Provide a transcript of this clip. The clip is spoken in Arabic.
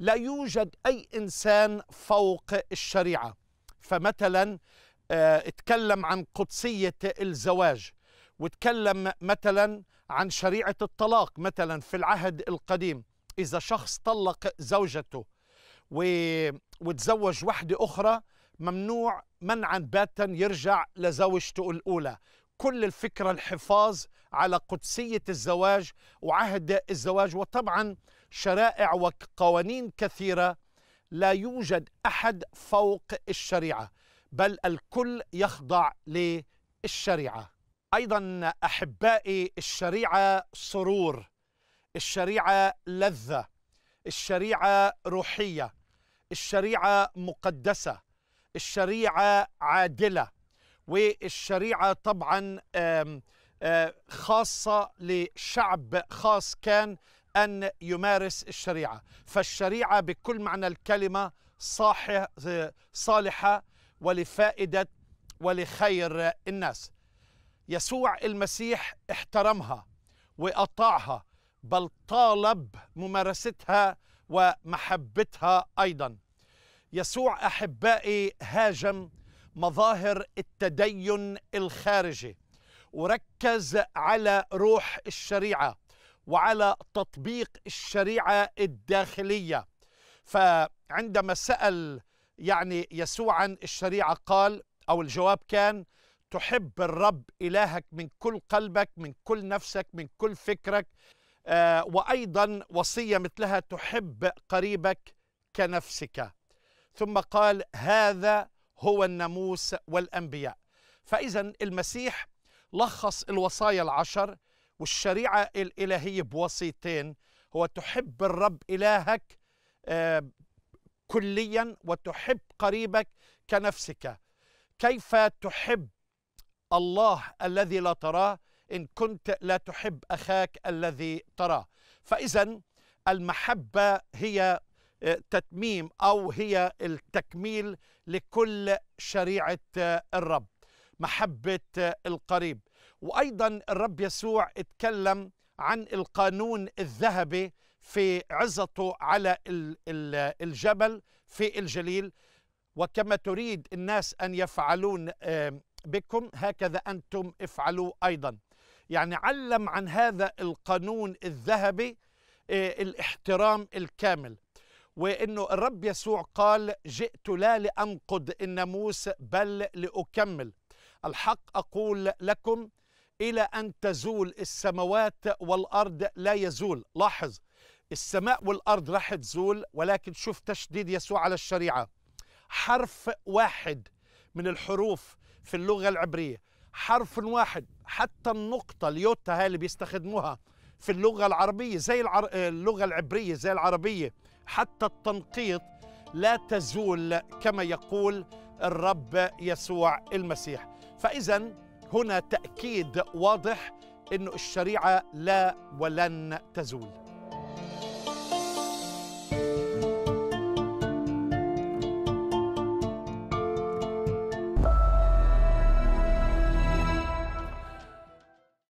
لا يوجد أي إنسان فوق الشريعة فمثلا آه، اتكلم عن قدسية الزواج وتكلم مثلا عن شريعة الطلاق مثلا في العهد القديم إذا شخص طلق زوجته و... وتزوج وحدة أخرى ممنوع منعا باتا يرجع لزوجته الأولى كل الفكرة الحفاظ على قدسية الزواج وعهد الزواج وطبعا شرائع وقوانين كثيره لا يوجد احد فوق الشريعه بل الكل يخضع للشريعه ايضا احبائي الشريعه سرور الشريعه لذه الشريعه روحيه الشريعه مقدسه الشريعه عادله والشريعه طبعا خاصه لشعب خاص كان أن يمارس الشريعة فالشريعة بكل معنى الكلمة صالحة ولفائدة ولخير الناس يسوع المسيح احترمها وأطاعها بل طالب ممارستها ومحبتها أيضا يسوع أحبائي هاجم مظاهر التدين الخارجي وركز على روح الشريعة وعلى تطبيق الشريعه الداخليه فعندما سال يعني يسوع عن الشريعه قال او الجواب كان تحب الرب الهك من كل قلبك من كل نفسك من كل فكرك آه وايضا وصيه مثلها تحب قريبك كنفسك ثم قال هذا هو الناموس والانبياء فاذا المسيح لخص الوصايا العشر والشريعة الإلهية بوصيتين هو تحب الرب إلهك آه، كليا وتحب قريبك كنفسك كيف تحب الله الذي لا تراه إن كنت لا تحب أخاك الذي تراه فإذا المحبة هي آه، تتميم أو هي التكميل لكل شريعة آه، الرب محبة القريب وايضا الرب يسوع اتكلم عن القانون الذهبي في عزته على الجبل في الجليل وكما تريد الناس ان يفعلون بكم هكذا انتم افعلوا ايضا يعني علم عن هذا القانون الذهبي آه، الاحترام الكامل وانه الرب يسوع قال جئت لا لانقض الناموس بل لاكمل الحق اقول لكم إلى أن تزول السماوات والأرض لا يزول لاحظ السماء والأرض راح تزول ولكن شوف تشديد يسوع على الشريعة حرف واحد من الحروف في اللغة العبرية حرف واحد حتى النقطة اليوتا هاي اللي بيستخدموها في اللغة العربية زي العر... اللغة العبرية زي العربية حتى التنقيط لا تزول كما يقول الرب يسوع المسيح فإذا هنا تأكيد واضح أن الشريعة لا ولن تزول